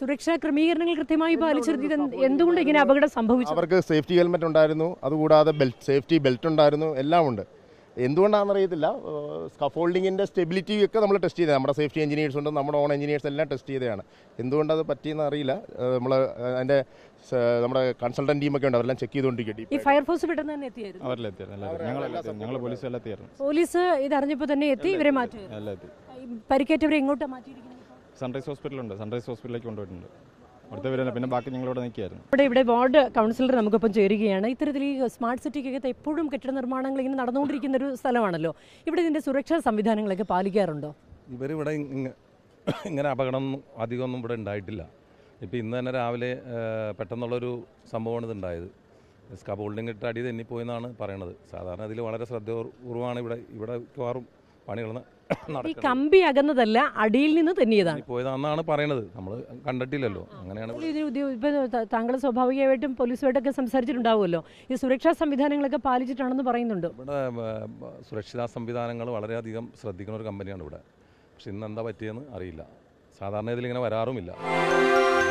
സുരക്ഷാ ക്രമീകരണങ്ങൾ കൃത്യമായി പാലിച്ചിരുന്നത് എന്തുകൊണ്ട് ഇങ്ങനെ അപകടം സംഭവിച്ചു അവർക്ക് സേഫ്റ്റി ഹെൽമെറ്റ് ഉണ്ടായിരുന്നു അതുകൂടാതെ ബെൽറ്റ് സേഫ്റ്റി ബെൽറ്റ് ഉണ്ടായിരുന്നു എല്ലാം ഉണ്ട് എന്തുകൊണ്ടാണെന്നറിയത്തില്ല സ്കഫോൾഡിങ്ങിൻ്റെ സ്റ്റെബിലിറ്റി ഒക്കെ നമ്മൾ ടെസ്റ്റ് ചെയ്തത് നമ്മുടെ സേഫ്റ്റി എഞ്ചിനീയേഴ്സ് ഉണ്ട് നമ്മുടെ ഓൺ എഞ്ചിനീയേഴ്സ് എല്ലാം ടെസ്റ്റ് ചെയ്തതാണ് എന്തുകൊണ്ടത് അത് പറ്റിയെന്ന് അറിയില്ല നമ്മൾ അതിൻ്റെ നമ്മുടെ കൺസൾട്ടൻറ്റ് ടീമൊക്കെ ഉണ്ട് അവരെല്ലാം ചെക്ക് ചെയ്തുകൊണ്ടിരിക്കും ഈ ഫയർഫോഴ്സ് പെട്ടെന്ന് തന്നെ എത്തിയായിരുന്നു അവരെല്ലാം ഞങ്ങൾ പോലീസ് എല്ലാം എത്തിയായിരുന്നു പോലീസ് ഇത് അറിഞ്ഞപ്പോൾ തന്നെ എത്തി ഇവരെ മാറ്റി പരിക്കേറ്റവരെ എങ്ങോട്ടാണ് മാറ്റിയിരിക്കുന്നത് സൺറൈസ് ഹോസ്പിറ്റലുണ്ട് സൺറൈസ് ഹോസ്പിറ്റലിലേക്ക് കൊണ്ടുപോയിട്ടുണ്ട് പിന്നെ ബാക്കി ഇവിടെ ഇവിടെ വാർഡ് കൗൺസിലർ നമുക്കിപ്പം ചേരുകയാണ് ഇത്തരത്തിൽ ഈ സ്മാർട്ട് സിറ്റിക്കകത്ത് എപ്പോഴും കെട്ടിട നിർമ്മാണങ്ങൾ ഇങ്ങനെ നടന്നുകൊണ്ടിരിക്കുന്ന ഒരു സ്ഥലമാണല്ലോ ഇവിടെ ഇതിന്റെ സുരക്ഷാ സംവിധാനങ്ങളൊക്കെ പാലിക്കാറുണ്ടോ ഇവരിവിടെ ഇങ്ങനെ അപകടം ഒന്നും ഇവിടെ ഉണ്ടായിട്ടില്ല ഇപ്പോൾ ഇന്ന് തന്നെ രാവിലെ പെട്ടെന്നുള്ളൊരു സംഭവമാണ് ഇതുണ്ടായത് സ്കബോൾഡിങ് ഇട്ട് അടി തെന്നിപ്പോയെന്നാണ് പറയണത് സാധാരണ അതിൽ വളരെ ശ്രദ്ധപൂർവ്വമാണ് ഇവിടെ ഇവിടെ മിക്കവാറും പണികൾ ഈ കമ്പി അകന്നതല്ല അടിയിൽ നിന്ന് തന്നെയതാണ് പോയതാണെന്നാണ് പറയുന്നത് നമ്മൾ കണ്ടിട്ടില്ലല്ലോ അങ്ങനെയാണ് താങ്കൾ സ്വാഭാവികമായിട്ടും പോലീസുമായിട്ടൊക്കെ സംസാരിച്ചിട്ടുണ്ടാവുമല്ലോ ഈ സുരക്ഷാ സംവിധാനങ്ങളൊക്കെ പാലിച്ചിട്ടാണെന്ന് പറയുന്നുണ്ട് ഇവിടെ സുരക്ഷാ സംവിധാനങ്ങൾ വളരെയധികം ശ്രദ്ധിക്കുന്ന ഒരു കമ്പനിയാണ് ഇവിടെ പക്ഷെ ഇന്ന് എന്താ പറ്റിയെന്ന് അറിയില്ല സാധാരണ ഇതിൽ ഇങ്ങനെ വരാറുമില്ല